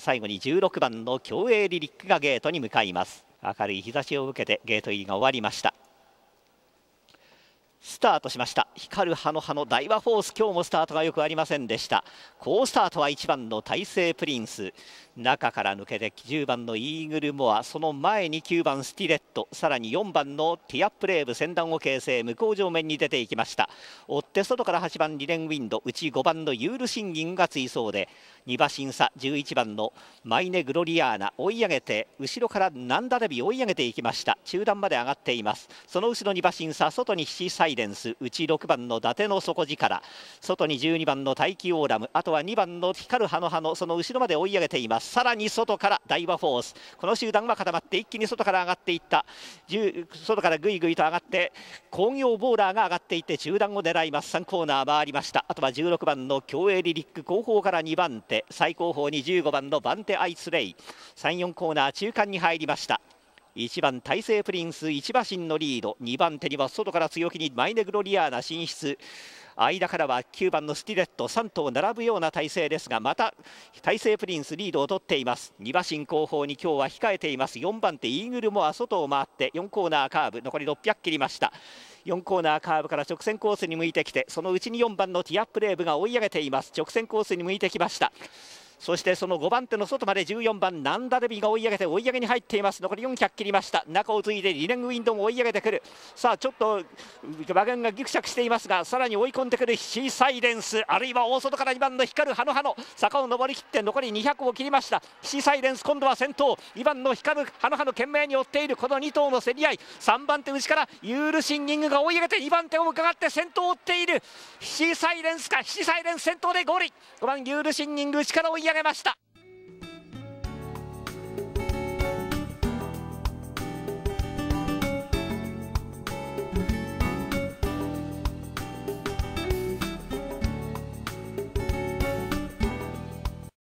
最後に16番の競泳リリックがゲートに向かいます明るい日差しを受けてゲート入りが終わりましたスタートしました光る葉の葉のダワフホース今日もスタートがよくありませんでした好スタートは1番の大勢プリンス中から抜けて10番のイーグルモアその前に9番スティレットさらに4番のティアップレーブ先段を形成向こう上面に出ていきました追って外から8番リレンウィンドうち5番のユールシンギンが追走で2馬審査11番のマイネグロリアーナ追い上げて後ろからナンダレビ追い上げていきました中段まで上がっていますその後ろ2馬審査外にイデンス内6番の伊達の底力外に12番の大気オーラムあとは2番の光る葉の葉のその後ろまで追い上げていますさらに外からダイワフォースこの集団は固まって一気に外から上がっていった外からぐいぐいと上がって工業ボーラーが上がっていって中段を狙います3コーナー回りましたあとは16番の競泳リリック後方から2番手最後方に15番のバンテアイスレイ34コーナー中間に入りました1番大成プリンス1馬身のリード2番手には外から強気にマイネグロリアーナ進出間からは9番のスティレット3頭並ぶような体勢ですがまた大勢プリンスリードを取っています2馬身後方に今日は控えています4番手イーグルモア外を回って4コーナーカーブ残り600切りました4コーナーカーブから直線コースに向いてきてそのうちに4番のティアップレーブが追い上げています直線コースに向いてきましたそしてその5番手の外まで14番ナンダデビが追い上げて追い上げに入っています残り400切りました中を継いでリネンウィンドも追い上げてくるさあちょっと馬群がぎくしゃくしていますがさらに追い込んでくるシーサイレンスあるいは大外から2番の光るハノハノ坂を上り切って残り200を切りましたシーサイレンス今度は先頭2番の光るハノハノ懸命に追っているこの2頭の競り合い3番手内からユールシンギングが追い上げて2番手を伺って先頭を追っているシーサイレンスかシーサイレンス先頭でゴール5番ユールシンギング内から追い上げ上げました